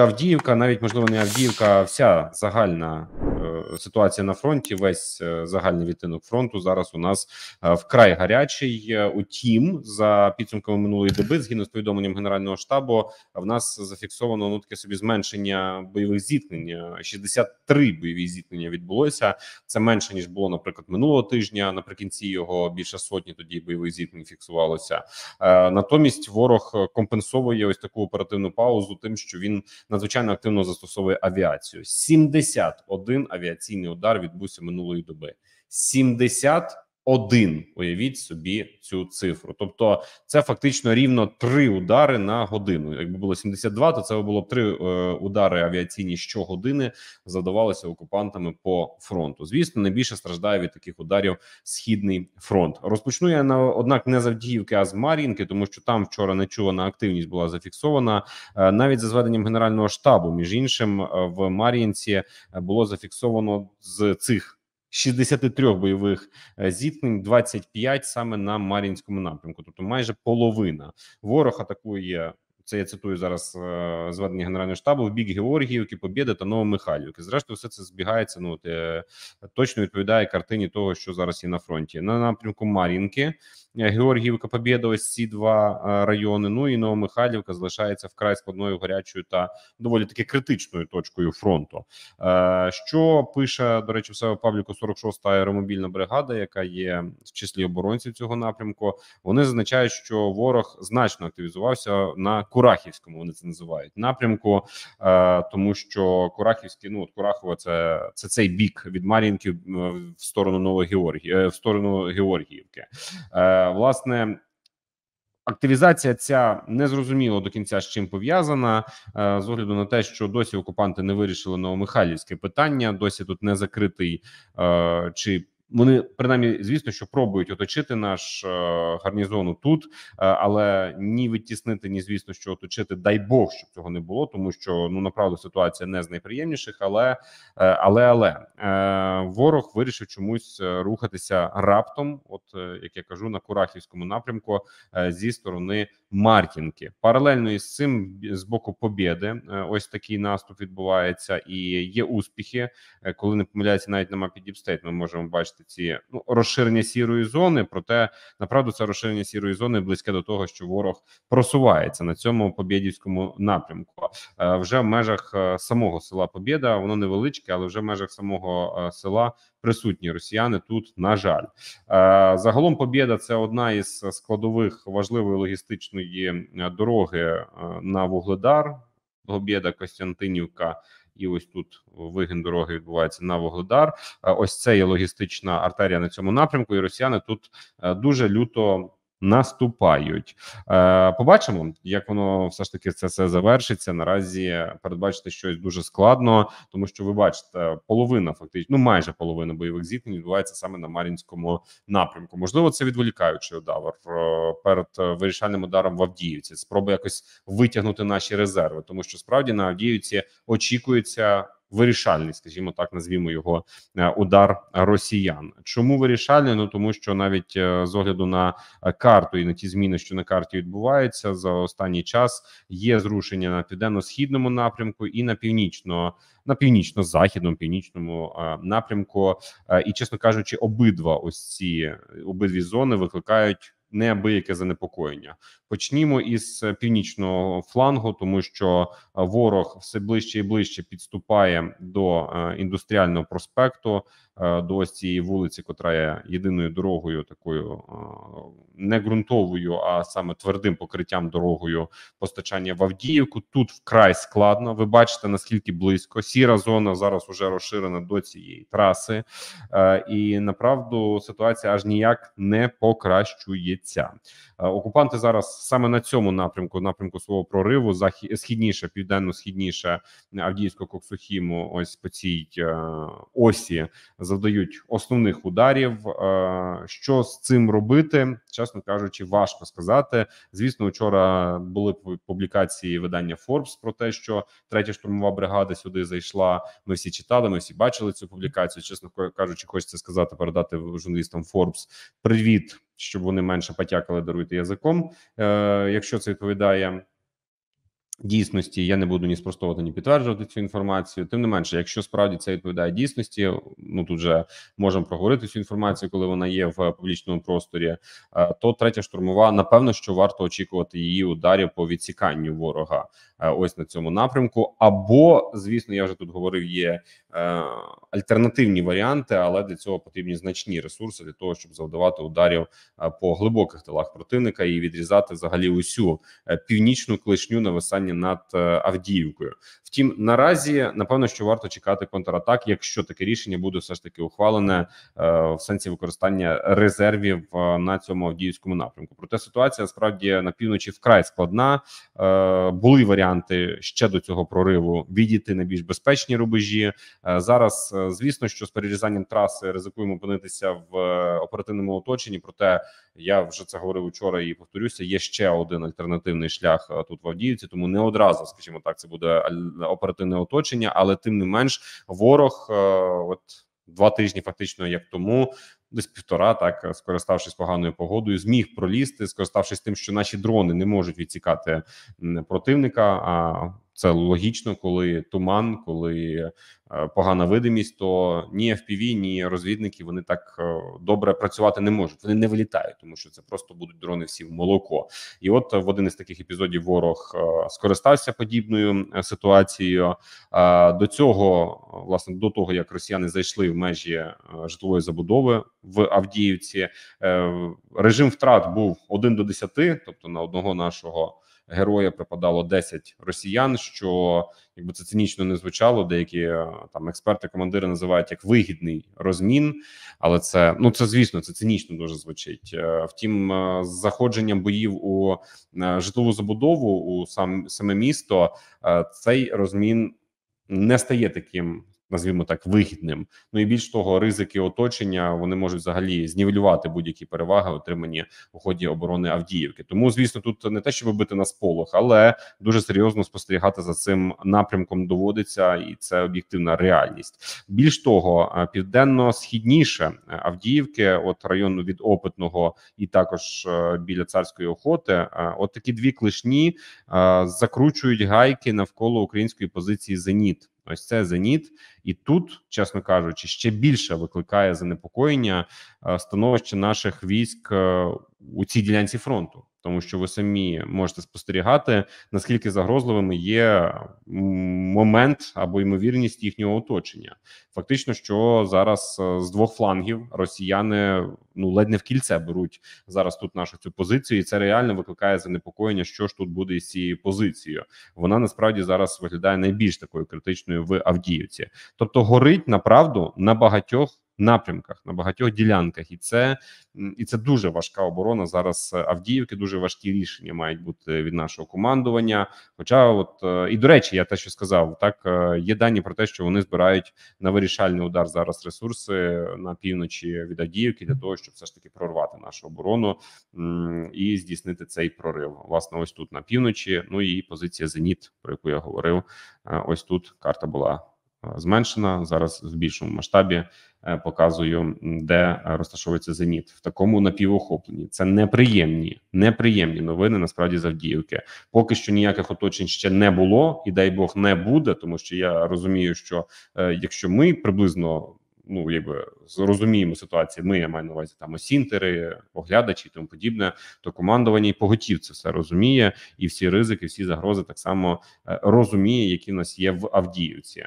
Авдіївка, навіть можливо не Авдіївка, а вся загальна ситуація на фронті, весь е, загальний відтинок фронту зараз у нас е, вкрай гарячий. Е, утім, за підсумками минулої доби, згідно з повідомленням генерального штабу, в нас зафіксовано ну таке собі зменшення бойових зіткнень. 63 бойові зіткнення відбулося. Це менше ніж було, наприклад, минулого тижня. Наприкінці його більше сотні тоді бойових зіткнень фіксувалося. Натомість ворог компенсовує ось таку оперативну паузу, тим, що він надзвичайно активно застосовує авіацію. 71 авіація авіаційний удар відбувся минулої доби. 70 один, Уявіть собі цю цифру. Тобто, це фактично рівно три удари на годину. Якби було 72, то це було б три е, удари авіаційні щогодини задавалися окупантами по фронту. Звісно, найбільше страждає від таких ударів східний фронт. Розпочну я на однак не завдіївки, а з Мар'їнки, тому що там вчора нечувана активність була зафіксована. Е, навіть за зведенням генерального штабу, між іншим, е, в Мар'їнці було зафіксовано з цих. 63 бойових е, зіткнень 25 саме на Мар'їнському напрямку, тобто майже половина ворог атакує це я цитую зараз е, зведення генерального штабу в бік Георгіївки, Побєди та Новомихайлівки. Зрештою, все це збігається. Ну от, е, точно відповідає картині того, що зараз є на фронті. На напрямку Мар'їнки, е, Георгіївка, Побєда, ось ці два райони. Ну і Новомихайлівка залишається вкрай складною, гарячою та доволі таки критичною точкою фронту. Що пише до речі, в себе пабліку 46-та аеромобільна бригада, яка є в числі оборонців цього напрямку. Вони зазначають, що ворог значно активізувався на Курахівському вони це називають напрямку, е, тому що Курахівський ну от Курахова це це цей бік від Мар'їнки е, в сторону Новогеоргії, е, в сторону Георгіївки. Власне. Активізація ця не зрозуміло до кінця з чим пов'язана з огляду на те, що досі окупанти не вирішили новомихайлівське питання досі тут не закритий чи вони принаймні, звісно, що пробують оточити наш е, гарнізон тут, е, але ні витіснити, ні звісно, що оточити. Дай Бог, щоб цього не було, тому що ну направду ситуація не з найприємніших, але е, але але е, ворог вирішив чомусь е, рухатися раптом. От е, як я кажу, на Курахівському напрямку е, зі сторони Мартінки. Паралельно із цим з боку Побєди, е, ось такий наступ відбувається, і є успіхи, е, коли не помиляється навіть на мапі Діпстейт. Ми можемо бачити бачити ці ну розширення сірої зони. Проте направду це розширення сірої зони близьке до того, що ворог просувається на цьому побєдівському напрямку. Е, вже в межах е, самого села Побєда воно невеличке, але вже в межах самого е, села присутні росіяни тут. На жаль, загалом Побєда це одна із складових важливої логістичної дороги на Вугледар. Побєда Костянтинівка і ось тут вигін дороги відбувається на Вогледар. Е, ось це є логістична артерія на цьому напрямку. І росіяни тут е, дуже люто наступають. Е, побачимо, як воно все ж таки це все завершиться. Наразі передбачити щось дуже складно, тому що ви бачите, половина фактично, ну майже половина бойових зіткнень відбувається саме на Мар'їнському напрямку. Можливо, це відволікаючий удар е, перед вирішальним ударом в Авдіївці. Спроба якось витягнути наші резерви, тому що справді на Авдіївці очікується вирішальний, скажімо так, назвімо його е, удар росіян. Чому вирішальний? Ну тому що навіть е, з огляду на е, карту і на ті зміни, що на карті відбуваються за останній час, є зрушення на південно-східному напрямку і на північно. На північно-західному північному напрямку, і чесно кажучи, обидва ось ці обидві зони викликають неабияке занепокоєння. Почнімо із е, північного флангу, тому що е, ворог все ближче і ближче підступає до е, індустріального проспекту. Е, до ось цієї вулиці, котра є єдиною дорогою, такою е, не ґрунтовою, а саме твердим покриттям дорогою постачання в Авдіївку. Тут вкрай складно. Ви бачите наскільки близько сіра зона зараз уже розширена до цієї траси, е, і направду ситуація аж ніяк не покращується. Окупанти зараз саме на цьому напрямку, напрямку свого прориву, східніше, південно-східніше Авдіївського коксухіму, ось по цій осі завдають основних ударів. Е, що з цим робити, чесно кажучи, важко сказати. Звісно, вчора були публікації видання Forbes про те, що третя штурмова бригада сюди зайшла. Ми всі читали, ми всі бачили цю публікацію. Чесно кажучи, хочеться сказати, передати журналістам Forbes привіт, щоб вони менше потякали даруйте язиком. Е, якщо це відповідає дійсності. Я не буду ні спростовувати, ні підтверджувати цю інформацію. Тим не менше, якщо справді це відповідає дійсності, ну тут вже можемо проговорити цю інформацію, коли вона є в публічному просторі. Е, то третя штурмова, напевно, що варто очікувати її ударів по відсіканню ворога. Е, ось на цьому напрямку. Або, звісно, я вже тут говорив, є е, альтернативні варіанти, але для цього потрібні значні ресурси для того, щоб завдавати ударів е, по глибоких тилах противника і відрізати взагалі усю північну клишню нависання над Авдіївкою. Втім, наразі напевно, що варто чекати контратак, якщо таке рішення буде все ж таки ухвалене е, в сенсі використання резервів е, на цьому авдіївському напрямку. Проте ситуація справді на півночі вкрай складна. Е, були варіанти ще до цього прориву відійти на більш безпечні рубежі. Зараз звісно, що з перерізанням траси ризикуємо опинитися в оперативному оточенні. Проте я вже це говорив вчора і повторюся. Є ще один альтернативний шлях тут в Авдіївці, тому не одразу, скажімо так, це буде аль оперативне оточення, але тим не менш, ворог е, от два тижні, фактично як тому. Десь півтора, так скориставшись поганою погодою, зміг пролізти, скориставшись тим, що наші дрони не можуть відсікати противника. А це логічно, коли туман, коли е, погана видимість, то ні FPV, ні розвідники вони так е, добре працювати не можуть. Вони не вилітають, тому що це просто будуть дрони всі в молоко. І от в один із таких епізодів ворог е, скористався подібною ситуацією. До цього, власне, до того як росіяни зайшли в межі житлової забудови в Авдіївці, режим втрат був 1 до 10, тобто на одного нашого героя припадало 10 росіян. Що якби це цинічно не звучало, деякі е, там експерти, командири називають як вигідний розмін, але це ну це звісно, це цинічно дуже звучить. Е, втім, е, з заходженням боїв у житлову забудову у сам саме місто цей розмін не стає таким назвімо так вигідним. Ну і більш того, ризики оточення вони можуть взагалі знівелювати будь-які переваги, отримані у ході оборони Авдіївки. Тому, звісно, тут не те, щоб бити на сполох, але дуже серйозно спостерігати за цим напрямком доводиться, і це об'єктивна реальність. Більш того, е, південно-східніше е, Авдіївки, от району від опитного і також е, біля царської охоти, от такі дві клишні закручують гайки навколо української позиції Зеніт. Ось це зеніт, і тут, чесно кажучи, ще більше викликає занепокоєння Е, становище наших військ е, у цій ділянці фронту, тому що ви самі можете спостерігати наскільки загрозливими є е, момент або ймовірність їхнього оточення. Фактично, що зараз з двох флангів росіяни ну ледь не в кільце беруть зараз тут нашу цю позицію, і це реально викликає занепокоєння, що ж тут буде із цією позицією. Вона насправді зараз виглядає найбільш такою критичною в Авдіївці, тобто горить направду на багатьох напрямках, на багатьох ділянках, і це і це дуже важка оборона зараз. Е, Авдіївки дуже важкі рішення мають бути від нашого командування. Хоча, от е, і до речі, я те, що сказав, так е, є дані про те, що вони збирають на вирішальний удар зараз ресурси на півночі від Авдіївки для того, щоб все ж таки прорвати нашу оборону і здійснити цей прорив. Власне, ось тут на півночі. Ну і позиція Зеніт, про яку я говорив. Ось тут карта була зменшена. Зараз в більшому масштабі е, показую, де розташовується зеніт в такому напівохопленні. Це неприємні, неприємні новини. Насправді завдіївки. Поки що ніяких оточень ще не було, і дай Бог не буде, тому що я розумію, що е, якщо ми приблизно ну якби зрозуміємо ситуацію. Ми я маю на увазі там осінтери, оглядачі тому подібне. То командування і поготів це все розуміє, і всі ризики, всі загрози так само е, розуміє, які в нас є в Авдіївці.